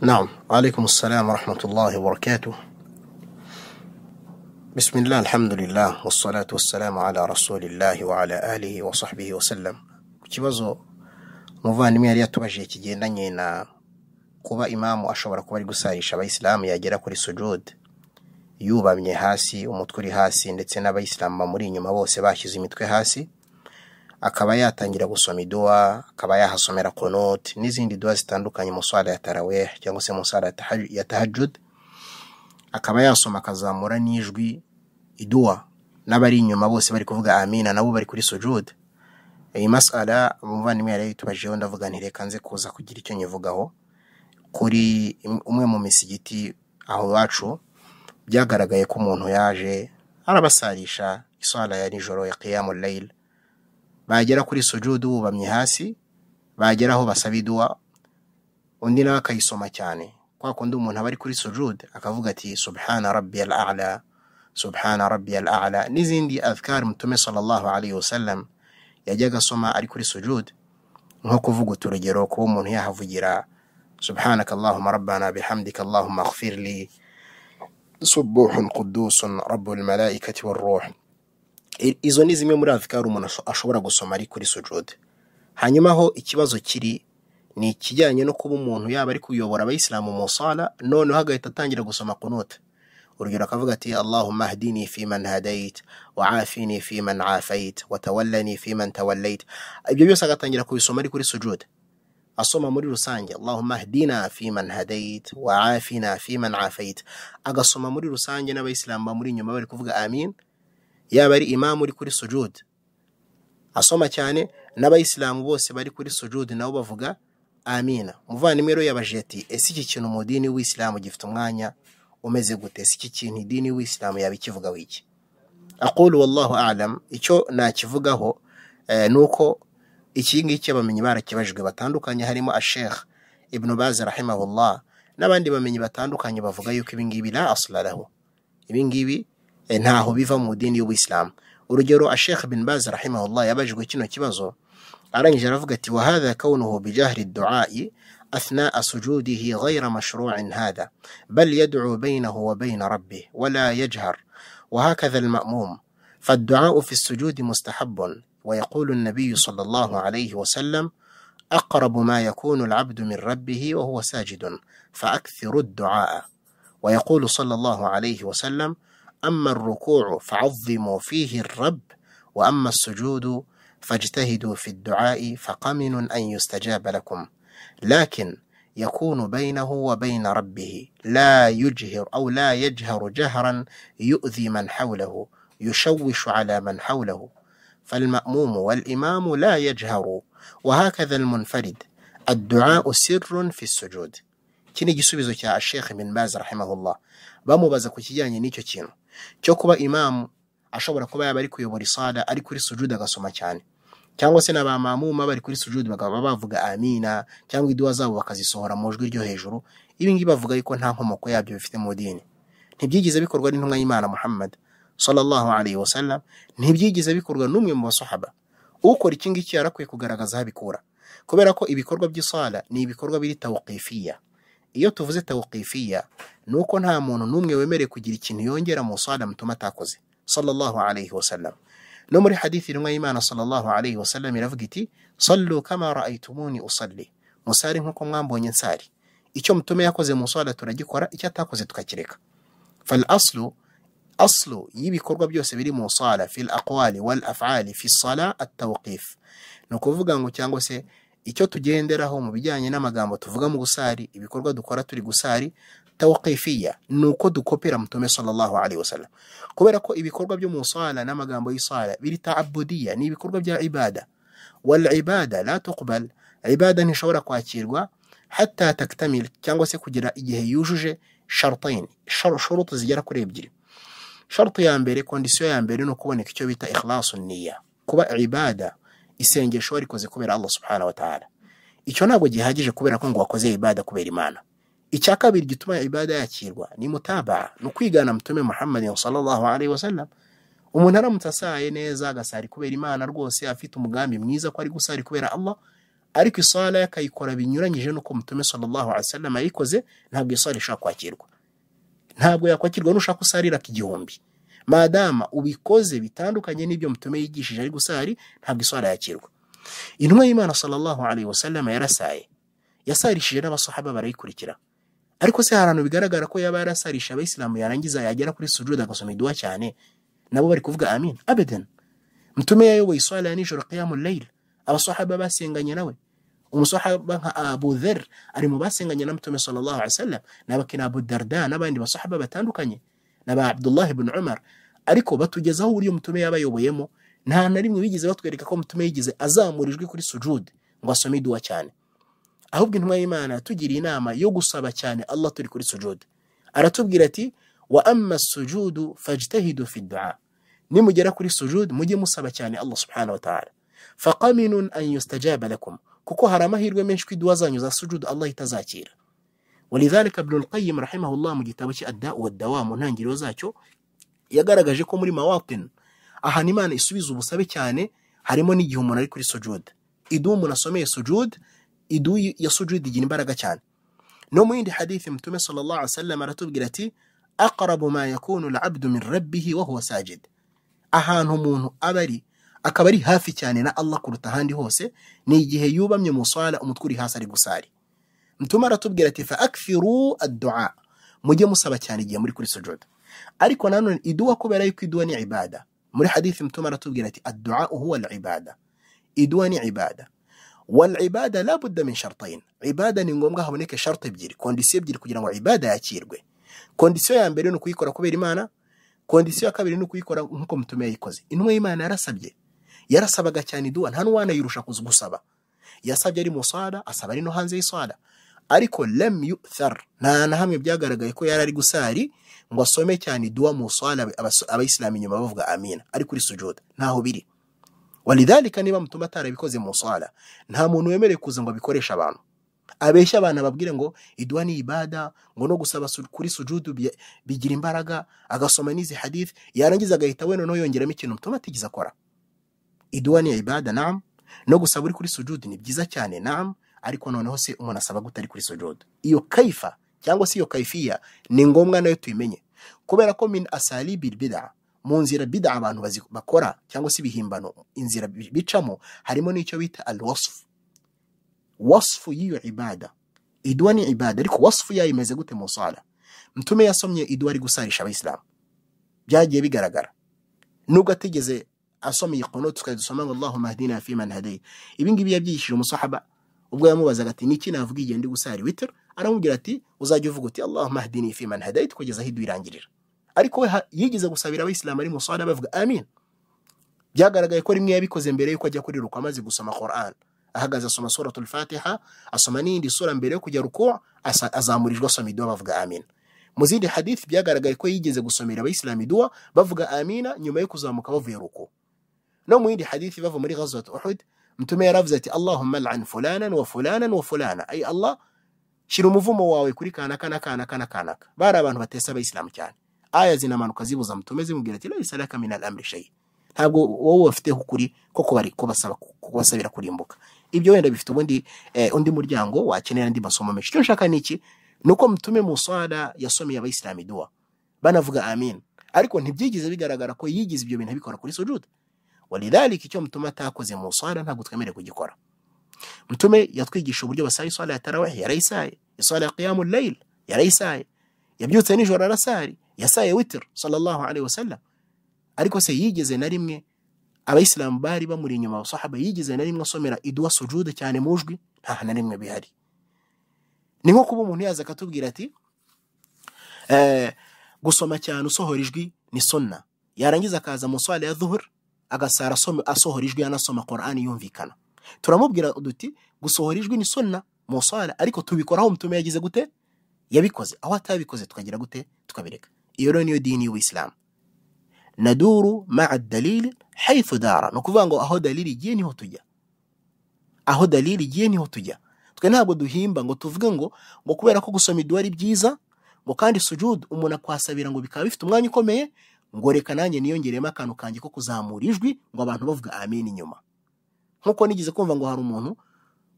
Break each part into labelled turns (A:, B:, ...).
A: نعم عليكم السلام ورحمة الله وبركاته بسم الله الحمد لله والصلاة والسلام على رسول الله وعلى آله وصحبه وسلم كيفازو موفان ميريا تواجه تجينا نينا كوبا إمام أشوار كوبا لغساري شبا إسلام يجيرا كوري سجود يوبا من هاسي ومتكوري هاسي نتسينا با إسلام بامورين يوما سباشي زي هاسي akaba yatangira gusoma iduwa akaba yahasomera konoti n'izindi duwa zitandukanye mu swara ya tarawe cyangwa se mu swara ya tahajud akaba yasoma akazamura n'ijwi iduwa n'abari inyuma bose bari kuvuga amina nabo bari kuri sujude iyi masara umuvandimwe yari yitubajeho ndavuga nti reka nze kuza kugira icyo nyivugaho kuri umwe mu misigiti aho iwacu byagaragaye ko umuntu yaje arabasarisha iswara ya nijoro ya kiyamu layila bagera kuri sujudu bubamye hasi bageraho basaba iduwa undi nawe akayisoma cyane kwa kundi umuntu aba ari kuri sujudu akavuga ati subhana rabbi al'ala subhana rabbi al'ala n'izindi adhkar mutume sallallahu alayhi wasallam yajyaga asoma ari kuri sujudu nko kuvuga uturugero kuba umuntu yahavugira سبحانك اللهم ربنا بحمدك اللهم اغفر لي سبوح قدوس رب الملائكة والروح izo ni zimwe muri avikari umuntu ashobora gusoma ari kuri sujude hanyuma aho ikibazo kiri ni ikijyanye no kuba umuntu yaba ari kuyobora abayisilamu mu musala noneho agahita atangira gusoma kunote urugero akavuga ati allahumma ahdini Fiman man hadait wa afini fi man afait wa tawallani fi man ibyo byose agatangira kubisoma ari kuri sujude asoma muri rusange allahumma ahdina fi man hadait wa afina fi man agasoma muri rusange n'abayisilamu bamuri inyuma bari kuvuga amin yaba ari imamu uri kuri sujude asoma cyane n'abayisilamu bose bari kuri sujude nabo bavuga amina umuvandimwe rero yabajije ati ese iki kintu mu dini w'isilamu gifite umwanya umeze gute ese iki kintu idini w'isilamu yaba ikivugaho iki akuru wallahu alam icyo nakivugaho eh, ni uko iki ngiki abamenyi barakibajwe batandukanye harimo ashekh ibnu bazi rahimahullah n'abandi bamenyi batandukanye bavuga yuko ibingibi la asla ibingibi Eh, ntaho biva mu dini y'ubuyisilamu urugero ashekh bin baz rahimahullah yabajwe kino kibazo arangije aravuga ati wa hadha kaunuhu bi bijahri duai أثناء سجوده غير مشروع هذا بل يدعو بينه وبين ربه ولا يجهر وهكذا المأموم فالدعاء في السجود مستحب ويقول النبي صلى الله عليه وسلم أقرب ما يكون العبد من ربه وهو ساجد فأكثر الدعاء ويقول صلى الله عليه وسلم أما الركوع فعظموا فيه الرب وأما السجود فاجتهدوا في الدعاء فقمن أن يستجاب لكم لكن يكون بينه وبين ربه لا يجهر أو لا يجهر جهرا يؤذي من حوله يشوش على من حوله فالمأموم والإمام لا يجهر وهكذا المنفرد الدعاء سر في السجود kino igisubizo cya Sheikh bin Baz rahimahullah bamubaza ku kijyanye n'icyo cyo kuba imamu ashobora kuba yaba ari kuyobora isada ari kuri sujudu agasoma cyane cyangwa se n'abamamuma bari kuri sujudu bakaba bavuga amina cyangwa iduwa zabo bakazisohora mu jwi ryo hejuru ibi ngibi bavuga yuko nta nkomoko yabyo bifite mu dini ntibyigize bikorwa n'intumwa y'imana muhammad sallallahu alayhi wa sallam ntibyigize bikorwa n'umwe mu basahaba ukora iki ngiki yarakwiye kugaragaza aho abikura kubera ko ibikorwa by'isala ni ibikorwa biri tawqifiya iyo tuvuze tawukifiya ni uko nta muntu n'umwe wemerewe kugira ikintu yongera mu muswada mutuma atakoze sallallahu alayhi wa sallam no muri hadithi intumwa y'imana sallallahu alayhi wa sallam iravuga iti sallu kama ra'aytumuni usalli musari nk'uko mwambonye nsari icyo mutume yakoze mu muswada turagikora icyo atakoze tukakireka fal aslu aslu y'ibikorwa byose biri mu muswada fil aqwali wal af'ali fi sala at tawqif ni ukuvuga ngo cyangwa se icyo tugenderaho mu bijyanye n'amagambo tuvuga mu gusari ibikorwa dukora turi gusari tawqifiya ni uko dukopera mutume sallallahu alaihi wasallam kubera ko ibikorwa byo mu sala n'amagambo y'isala biri taabudiya ni ibikorwa bya ibada wal ibada la tuqbal ibada ntishobora kwakirwa hatta taktamil cyangwa se kugira igihe yujuje shartain shurutu zigera kuri ebyiri sharutu ya mbere kondisiyo ya mbere ni ukuboneka icyo bita ikhlasu niya kuba ibada isengesho warikoze kubera Allah subhanahu wa ta'ala icyo ntabwo gihagije kubera ko ngo wakoze ibada kubera imana icya kabiri gituma ibada yakirwa ni mutaba ni ukwigana mutume muhammad sallallahu alaihi wasallam umuntu aramutse asaye neza agasari kubera imana rwose afite umugambi mwiza ko ari gusari kubera Allah ariko isala akayikora binyuranyije n'uko mutume sallallahu alaihi wasallam yayikoze ntabwo isala ishaka kwakirwa ntabwo yakwakirwa n'ushaka usarira k'igihumbi madama ubikoze bitandukanye n'ibyo mutume yigishije ari gusari ntabwo iswara yakirwa intumwa y'imana sallallahu alayhi wasallam yarasaye yasarishije n'abasohaba barayikurikira ariko se harantu bigaragara ko yaba yarasarisha abayisilamu yarangiza yagera kuri sujud agasoma iduwa cyane nabo bari kuvuga amin abadan mtume yayoboye iswara ya nijoro qiyamul layl abasohaba basenganye nawe umusohaba nka Abu Dharr ari mu basenganye na mtume sallallahu alayhi wasallam n'abakina Abu Darda n'abandi basohaba batandukanye na ba Abdullah ibn Umar ariko batugezaho uburyo mutume yabayoboyemo nta na rimwe bigeze batwereka ko mutume yigize azamura ijwi kuri sujude ngo asome iduwa cyane ahubwo intumwa y'Imana yatugiriye inama yo gusaba cyane Allah turi kuri sujude aratubwira ati wa amma sujudu fajtahidu fi du'a nimugera kuri sujude mujye musaba cyane Allah subhanahu wa ta'ala faqaminun an yustajaba kuko hari amahirwe menshi ko iduwa zanyu za sujude Allah itazakira ولذلك ابن القيم رحمه الله مجتبش الداء والدوام ونانجي لوزاتشو يقرأ جاكو مري مواطن أهاني مان إسويزو بسابي كاني هاريموني جيهو مناري كوري سجود إدو مناسومي سجود إدو يسجود دي جنبارا جاكان نومو يندي حديث متومي صلى الله عليه وسلم رتوب جلتي أقرب ما يكون العبد من ربه وهو ساجد أهان همون أبري أكبري هافي كاني نا الله كورتهان دي هوسي نيجيه يوبا من مصالة ومتكوري هاساري قساري mtume aratubwira ati faakthiru addua mujye musaba cyane igihe muri kuri sujuda ariko nanone iduwa kubera yuko iduwa ni ibada muri hadithi mtume aratubwira ati addua huwa alibada iduwa ni ibada walibada budda min shartain ibada ni ngombwa haboneke sharti ebyiri kondisiyo ebyiri kugira ngo ibada yakirwe kondisiyo ya mbere ni ukuyikora kubera imana kondisiyo ya kabiri ni ukuyikora nk'uko mtume yayikoze intumwa y'imana yarasabye yarasabaga cyane iduwa nta n'uwana n'uwanayirusha gusaba yasabye ari musada asaba ari no hanze y'isada ariko lem yuthar nta na hamwe byagaragaye ko yari ari gusari ngo asome cyane duwa musala abayisilamu inyuma bavuga amina ari kuri sujuda ntaho biri walidhalika niba mutuma atarabikoze musala nta muntu wemerewe kuza ngo abikoreshe abantu abeshya abantu ababwire ngo iduwa ni ibada ngo no gusaba kuri sujudu bigira imbaraga agasoma n'izi hadith yarangiza agahita we noneho yongeramo ikintu mutuma atigeze akora iduwa ni ibada nam no gusaba uri kuri sujudu ni byiza cyane nam ariko noneho se umuntu asaba gute ari kuri sojodo iyo kayifa cyangwa se iyo kayifiya ni ngombwa nayo tuyimenye kubera ko min asali bilbida mu nzira bida abantu bakora cyangwa se ibihimbano inzira bicamo harimo n'icyo bita al wasfu y'iyo ibada iduwa ni ibada ariko wasfu yayo imeze gute mu sala mtume yasomye iduwa ari gusarisha abayisilamu byagiye bigaragara nubwo atigeze asoma iyi kono tukajya dusoma ngo allahumma hadina fi man hadayi ibingibi yabyigishije umusahaba ubwo yamubazaga ati niki navuga igihe ndi gusara witiro aramubwira ati uzajya uvuga uti allah mahdini fi man hadayit kugeza aho idwirangirira ariko we yigeze gusabira abayisilamu ari muswada bavuga amin byagaragaye ko rimwe yabikoze mbere yuko ajya kuri ruko amaze gusoma Quran ahagaze asoma suratul fatiha asoma n'indi sura mbere yo kujya ruko azamurijwe asoma iduwa bavuga amin mu zindi hadith byagaragaye ko yigeze gusomera abayisilamu iduwa bavuga amina nyuma yo kuzamuka bavuye ruko no mu yindi hadithi bava muri ghazwat uhud mtume yaravuze ati allahumma l'an fulanan wa fulanan wa fulana ay allah shira umuvumo wawe kuri kanaka na kanaka na kanaka bari abantu batesa abayisilamu cyane aya zinamanuka zibuza mtume zimubwira ati laisa laka min al ntabwo wowe wafiteho ukuri ko kubari kubasaba kubasabira kurimbuka ibyo wenda bifite ubundi undi muryango wakenera andi masomo menshi cyo nshaka niki nuko mtume muswada yasomeye abayisilamu dua banavuga amin ariko ntibyigize bigaragara ko yigize ibyo bintu abikora kuri sujuda walidhalika icyo mutuma atakoze mu swala ntabwo twemerewe kugikora mtume yatwigisha uburyo basaye swala ya tarawih yarayisaye swala ya qiyamul layl yarayisaye yabyutse nijoro arasari yasaye witr sallallahu alaihi wasallam ariko se yigeze na rimwe abayisilamu bari bamuri inyuma abasahaba yigeze na rimwe asomera idua sujude cyane mujwi nta na rimwe bihari ni nko kuba umuntu yaza akatubwira ati eh, gusoma cyane usohora ijwi ni sunna yarangiza akaza mu swala ya dhuhur agasara asohora ijwi yanasoma korani yumvikana turamubwira duti gusohora ijwi ni sonna musara ariko tubikoraho mutume yagize gute yabikoze aho atabikoze tukagira gute tukabireka iyo rero niyo dini y'ubuyisilamu naduru ma'a dalili haythu dara ni ukuvuga ngo aho dalili igiye niho tujya aho dalili igiye niho tujya twe ntabwo duhimba ngo tuvuge ngo ngo kubera ko gusoma iduwa ari byiza ngo kandi sujudu umuntu akwasabira ngo bikaba bifite umwanya ukomeye ngo reka nanjye niyongereyemo akantu kanjye ko kuzamura ijwi ngo abantu bavuga Amini inyuma nkuko nigeze kumva ngo hari umuntu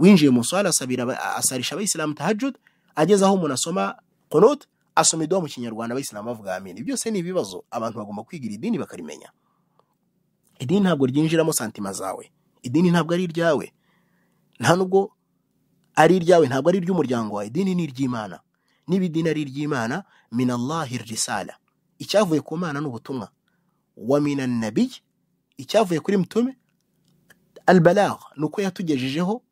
A: winjiye mu asabira asarisha abayisilamu tahajud ageze aho umuntu asoma konote asoma iduha mu kinyarwanda abayisilamu bavuga Amini byose ni ibibazo abantu bagomba kwigira idini bakarimenya idini ntabwo ryinjiramo santima zawe idini ntabwo ari iryawe nta nubwo ari iryawe ntabwo ari iry'umuryango wawe idini ni iry'imana niba idini ari iry'imana minallahi risala icyavuye ku mana ni ubutumwa wa mina nabiye icyavuye kuri mutume albalagha ni uko yatugejejeho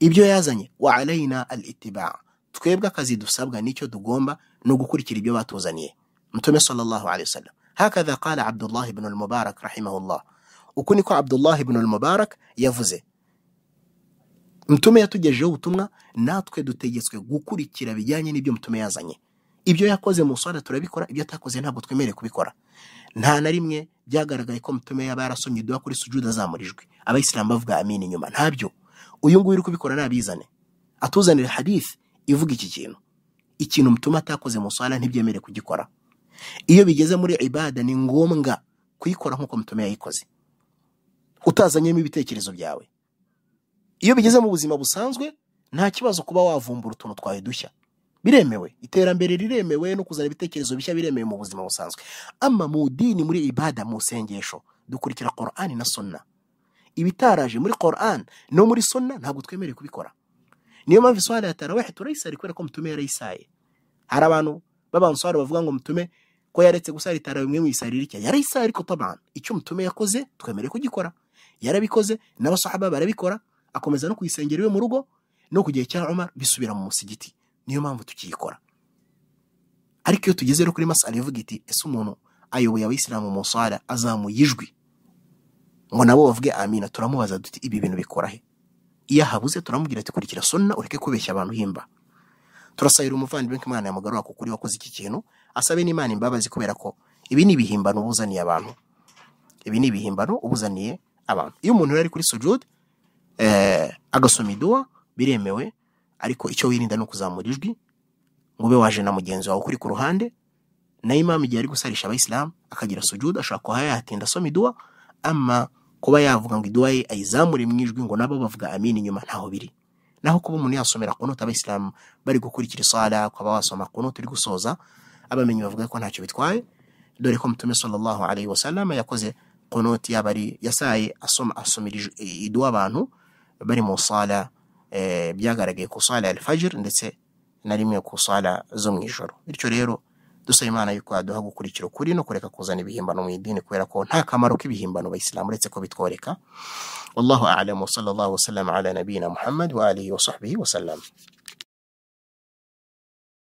A: ibyo yazanye wa alayina al itiba twebwe akazi dusabwa n'icyo tugomba ni ugukurikira ibyo batuzaniye mutume sallallahu alaihi wasallam hakadha qala abdullah ibn al-mubarak rahimahullah uku niko abdullah ibn al-mubarak yavuze mutume yatugejejeho ubutumwa natwe dutegetswe gukurikira bijyanye n'ibyo mutume yazanye ibyo yakoze musore turabikora ibyo atakoze ntabwo twemerewe kubikora nta na rimwe byagaragaye ko mutume yaba yarasomye iduha kuri sujuda azamurijwe abayisilamu bavuga amini inyuma ntabyo uyu nguyu uri kubikora nabizane atuzanira hadithi ivuga iki kintu ikintu mutuma atakoze musara ntibyemere kugikora iyo bigeze muri ibada ni ngombwa kuyikora nk'uko mutuma yayikoze utazanyemo ibitekerezo byawe iyo bigeze mu buzima busanzwe nta kibazo kuba wavumbura utuntu twawe dushya biremewe iterambere riremewe no kuzana ibitekerezo bishya biremewe mu buzima busanzwe ama mu dini muri ibada mu sengesho dukurikira korani na sona ibitaraje muri korani no muri sona ntabwo twemerewe kubikora niyo mpamvu iswara ya tarawehe kubera ko mutume yarayisaye hari abantu b'abanswari bavuga ngo mutume ko yaretse gusara itarawe imwe mu isari rike yarayisaye ariko tabantu icyo mutume yakoze twemerewe kugikora yarabikoze n'abasahaba barabikora akomeza no kuyisengera iwe mu rugo no ku gihe cya Umar bisubira mu musigiti niyo mpamvu tukiyikora ariko iyo tugeze rero kuri masara ivuga iti ese umuntu ayoboye abayisilamu mu musara azamuye ijwi ngo nabo bavuge amina turamubaza duti ibi bintu bikora he iyo ahabuze turamubwira ati kurikira sonna ureke kubeshya abantu himba turasabira umuvandimwe ko imana yamugarura kuko uri wakoze iki kintu asabe n'imana imbabazi kubera ko ibi ni ibihimbano uba uzaniye abantu ibi ni ibihimbano uba uzaniye abantu iyo umuntu yari kuri sojudi eh, agasoma iduwa biremewe ariko icyo wirinda ni ukuzamura ijwi ngo ube waje na mugenzi wawe ukuri ku ruhande na imamu igihe ari gusarisha abayisilamu akagira sujuda ashobora kuba yatinda asoma iduwa ama kuba yavuga ngo iduwa ye ayizamure mu ijwi ngo nabo bavuga amini inyuma ntaho biri naho kuba umuntu yasomera kunota abayisilamu bari gukurikira isala ukaba wasoma kunota uri gusoza abamenyi bavuga ko ntacyo bitwaye dore ko mutume sallallahu alayhi wa sallam yakoze kunoti yaba ari yasaye asoma asomera iduwa abantu bari mu sala Eh, byagaragaye ku sala ya fajiri ndetse na rimwe ku sala zo mu ijoro bityo rero dusaba imana yuko yaduha gukurikira ukuri no kureka kuzana ibihimbano mu idini kubera ko nta kamaro k'ibihimbano bayisilamu uretse ko bitworeka wallahu a'lamu sallallahu wasallam ala nabiyina muhammad wa alihi wa sahbihi wasallam